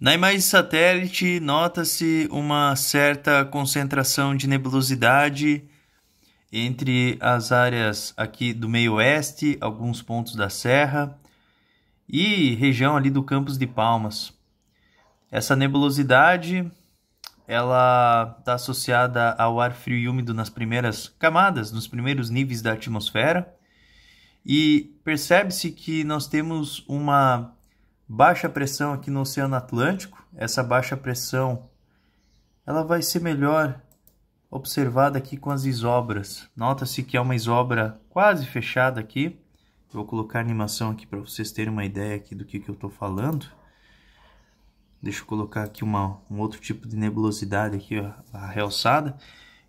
Na imagem satélite, nota-se uma certa concentração de nebulosidade entre as áreas aqui do meio-oeste, alguns pontos da Serra e região ali do Campos de Palmas. Essa nebulosidade ela está associada ao ar frio e úmido nas primeiras camadas, nos primeiros níveis da atmosfera. E percebe-se que nós temos uma baixa pressão aqui no Oceano Atlântico. Essa baixa pressão ela vai ser melhor observada aqui com as isobras. Nota-se que é uma isobra quase fechada aqui. vou colocar a animação aqui para vocês terem uma ideia aqui do que, que eu estou falando. Deixa eu colocar aqui uma, um outro tipo de nebulosidade aqui, ó, a realçada.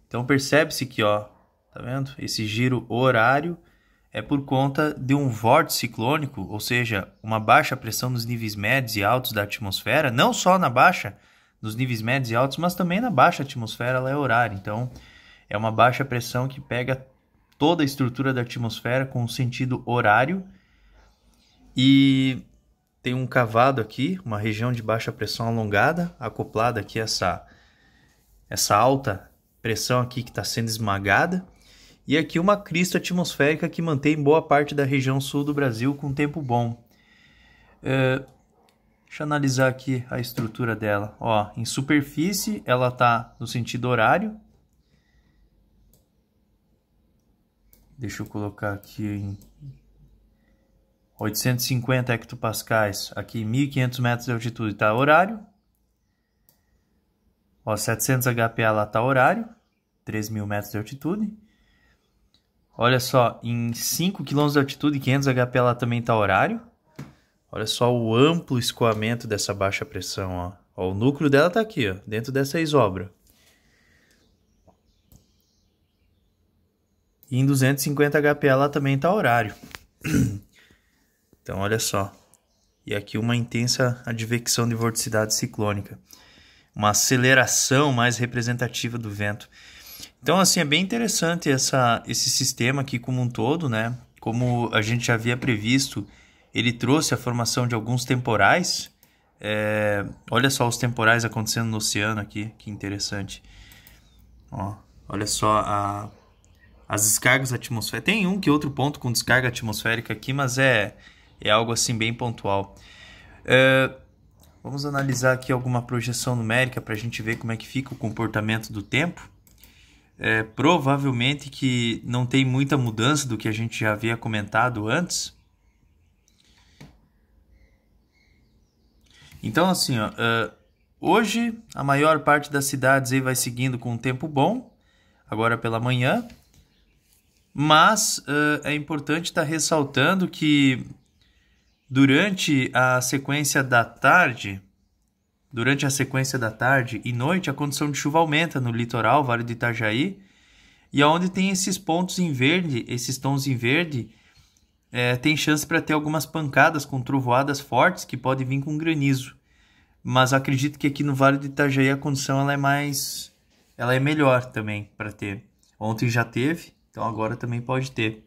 Então percebe-se que, ó, tá vendo? Esse giro horário é por conta de um vórtice ciclônico, ou seja, uma baixa pressão nos níveis médios e altos da atmosfera, não só na baixa nos níveis médios e altos, mas também na baixa atmosfera ela é horária. Então, é uma baixa pressão que pega toda a estrutura da atmosfera com sentido horário. E tem um cavado aqui, uma região de baixa pressão alongada, acoplada aqui essa essa alta pressão aqui que está sendo esmagada e aqui uma crista atmosférica que mantém boa parte da região sul do Brasil com tempo bom. É, deixa eu analisar aqui a estrutura dela. Ó, em superfície, ela está no sentido horário. Deixa eu colocar aqui em 850 hectopascais, aqui 1500 metros de altitude está horário. Ó, 700 HPA lá está horário, 3000 metros de altitude. Olha só, em 5 km de altitude, 500 HP ela também está horário. Olha só o amplo escoamento dessa baixa pressão, ó. ó o núcleo dela está aqui, ó, dentro dessa isobra. E em 250 HP ela também está horário. então, olha só. E aqui uma intensa advecção de vorticidade ciclônica. Uma aceleração mais representativa do vento. Então, assim, é bem interessante essa, esse sistema aqui como um todo, né? Como a gente já havia previsto, ele trouxe a formação de alguns temporais. É, olha só os temporais acontecendo no oceano aqui, que interessante. Ó, olha só a, as descargas atmosféricas. Tem um que é outro ponto com descarga atmosférica aqui, mas é, é algo assim bem pontual. É, vamos analisar aqui alguma projeção numérica para a gente ver como é que fica o comportamento do tempo é, provavelmente que não tem muita mudança do que a gente já havia comentado antes. Então, assim, ó, uh, hoje a maior parte das cidades aí vai seguindo com um tempo bom, agora pela manhã, mas uh, é importante estar tá ressaltando que durante a sequência da tarde Durante a sequência da tarde e noite, a condição de chuva aumenta no litoral, Vale do Itajaí, e aonde tem esses pontos em verde, esses tons em verde, é, tem chance para ter algumas pancadas com trovoadas fortes que podem vir com granizo. Mas acredito que aqui no Vale do Itajaí a condição ela é mais, ela é melhor também para ter. Ontem já teve, então agora também pode ter.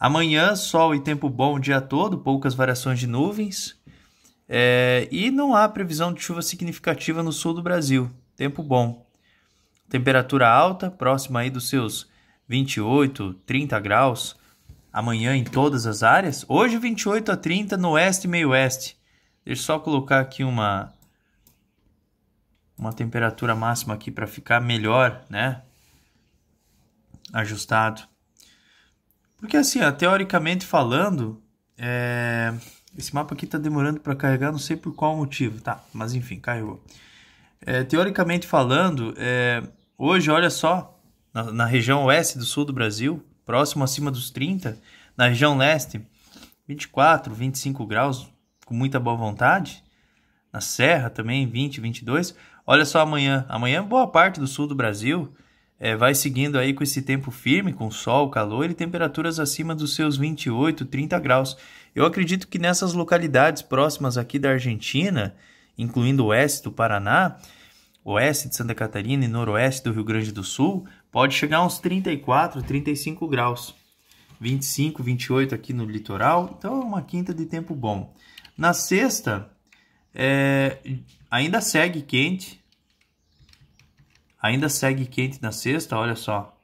Amanhã sol e tempo bom o dia todo, poucas variações de nuvens. É, e não há previsão de chuva significativa no sul do Brasil. Tempo bom. Temperatura alta, próxima aí dos seus 28, 30 graus. Amanhã em todas as áreas. Hoje 28 a 30 no oeste e meio oeste. Deixa eu só colocar aqui uma uma temperatura máxima aqui para ficar melhor, né? Ajustado. Porque assim, ó, teoricamente falando, é... Esse mapa aqui está demorando para carregar, não sei por qual motivo, tá? Mas enfim, carregou. É, teoricamente falando, é, hoje, olha só, na, na, região oeste do sul do Brasil, próximo acima dos 30, na região leste, 24, 25 graus, com muita boa vontade. Na serra também, 20, 22. Olha só amanhã. Amanhã, boa parte do sul do Brasil é, vai seguindo aí com esse tempo firme, com sol, calor e temperaturas acima dos seus 28, 30 graus. Eu acredito que nessas localidades próximas aqui da Argentina, incluindo o oeste do Paraná, oeste de Santa Catarina e noroeste do Rio Grande do Sul, pode chegar a uns 34, 35 graus. 25, 28 aqui no litoral, então é uma quinta de tempo bom. Na sexta, é, ainda segue quente, ainda segue quente na sexta, olha só.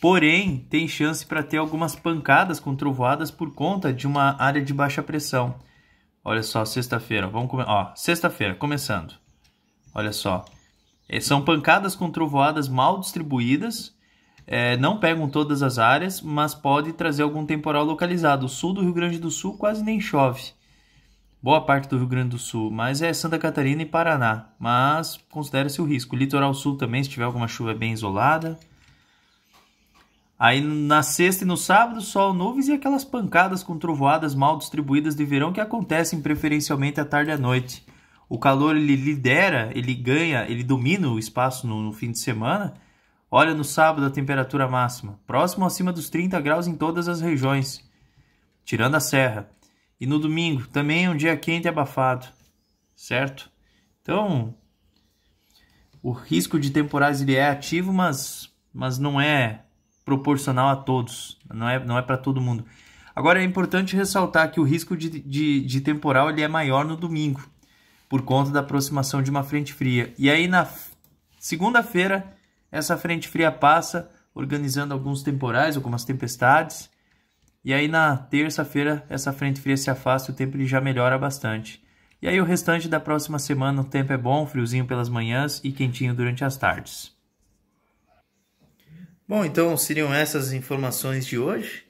Porém, tem chance para ter algumas pancadas com trovoadas por conta de uma área de baixa pressão. Olha só, sexta-feira, vamos começar. Ó, sexta-feira, começando. Olha só. É, são pancadas com trovoadas mal distribuídas. É, não pegam todas as áreas, mas pode trazer algum temporal localizado. O sul do Rio Grande do Sul quase nem chove. Boa parte do Rio Grande do Sul, mas é Santa Catarina e Paraná. Mas considera-se o risco. O litoral sul também, se tiver alguma chuva bem isolada. Aí na sexta e no sábado, sol nuvens e aquelas pancadas com trovoadas mal distribuídas de verão que acontecem preferencialmente à tarde e à noite. O calor ele lidera, ele ganha, ele domina o espaço no, no fim de semana. Olha no sábado a temperatura máxima, próximo acima dos 30 graus em todas as regiões, tirando a serra. E no domingo também é um dia quente e abafado, certo? Então, o risco de temporais ele é ativo, mas, mas não é proporcional a todos, não é, não é para todo mundo. Agora é importante ressaltar que o risco de, de, de temporal ele é maior no domingo, por conta da aproximação de uma frente fria. E aí na segunda-feira, essa frente fria passa, organizando alguns temporais, algumas tempestades. E aí na terça-feira, essa frente fria se afasta e o tempo ele já melhora bastante. E aí o restante da próxima semana o tempo é bom, friozinho pelas manhãs e quentinho durante as tardes. Bom, então seriam essas informações de hoje.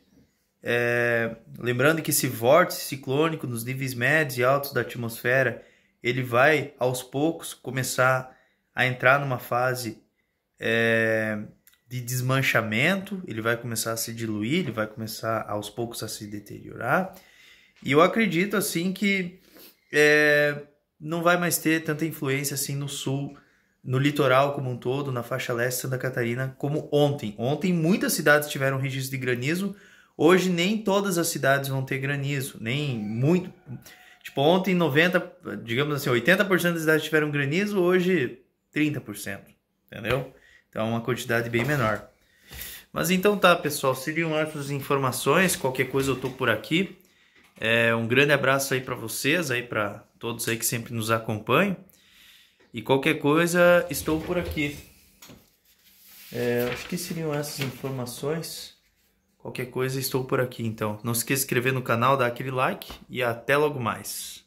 É, lembrando que esse vórtice ciclônico nos níveis médios e altos da atmosfera, ele vai aos poucos começar a entrar numa fase é, de desmanchamento, ele vai começar a se diluir, ele vai começar aos poucos a se deteriorar. E eu acredito assim que é, não vai mais ter tanta influência assim no sul no litoral como um todo, na faixa leste de Santa Catarina, como ontem. Ontem muitas cidades tiveram registro de granizo, hoje nem todas as cidades vão ter granizo, nem muito. Tipo, ontem 90, digamos assim, 80% das cidades tiveram granizo, hoje 30%, entendeu? Então é uma quantidade bem menor. Mas então tá, pessoal, seriam essas informações, qualquer coisa eu tô por aqui. É, um grande abraço aí para vocês, aí para todos aí que sempre nos acompanham. E qualquer coisa, estou por aqui. É, acho que seriam essas informações. Qualquer coisa, estou por aqui. Então, não se esqueça de se inscrever no canal, dar aquele like e até logo mais.